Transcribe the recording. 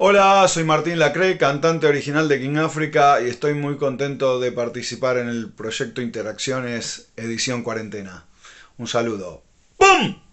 Hola, soy Martín Lacré, cantante original de King Africa y estoy muy contento de participar en el proyecto Interacciones Edición Cuarentena. Un saludo. ¡Pum!